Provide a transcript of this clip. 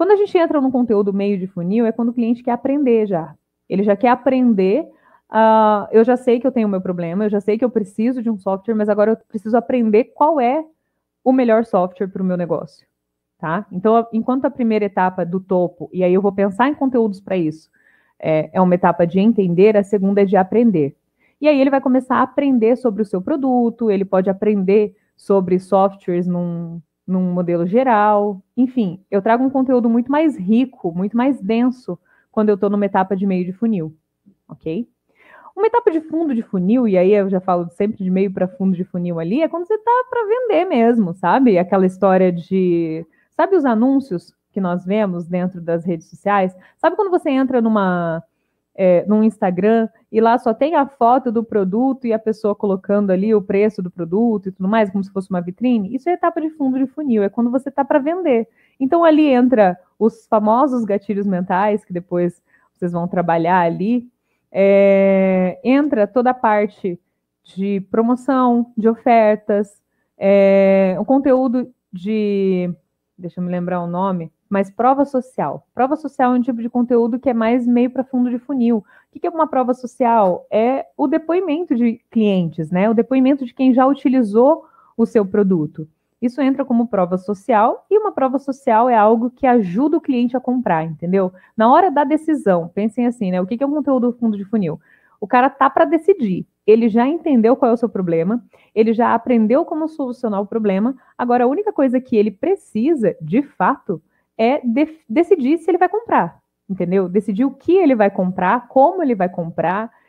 Quando a gente entra num conteúdo meio de funil, é quando o cliente quer aprender já. Ele já quer aprender. Uh, eu já sei que eu tenho o meu problema, eu já sei que eu preciso de um software, mas agora eu preciso aprender qual é o melhor software para o meu negócio. Tá? Então, enquanto a primeira etapa é do topo, e aí eu vou pensar em conteúdos para isso, é, é uma etapa de entender, a segunda é de aprender. E aí ele vai começar a aprender sobre o seu produto, ele pode aprender sobre softwares num, num modelo geral. Enfim, eu trago um conteúdo muito mais rico, muito mais denso quando eu estou numa etapa de meio de funil, ok? Uma etapa de fundo de funil, e aí eu já falo sempre de meio para fundo de funil ali, é quando você está para vender mesmo, sabe? Aquela história de. Sabe os anúncios que nós vemos dentro das redes sociais? Sabe quando você entra numa é, no Instagram e lá só tem a foto do produto e a pessoa colocando ali o preço do produto e tudo mais, como se fosse uma vitrine, isso é etapa de fundo de funil, é quando você está para vender. Então ali entra os famosos gatilhos mentais, que depois vocês vão trabalhar ali, é, entra toda a parte de promoção, de ofertas, é, conteúdo de. Deixa eu me lembrar o nome mas prova social. Prova social é um tipo de conteúdo que é mais meio para fundo de funil. O que é uma prova social? É o depoimento de clientes, né? O depoimento de quem já utilizou o seu produto. Isso entra como prova social e uma prova social é algo que ajuda o cliente a comprar, entendeu? Na hora da decisão, pensem assim, né? O que é um conteúdo fundo de funil? O cara tá para decidir. Ele já entendeu qual é o seu problema, ele já aprendeu como solucionar o problema. Agora, a única coisa que ele precisa, de fato, é de decidir se ele vai comprar, entendeu? Decidir o que ele vai comprar, como ele vai comprar,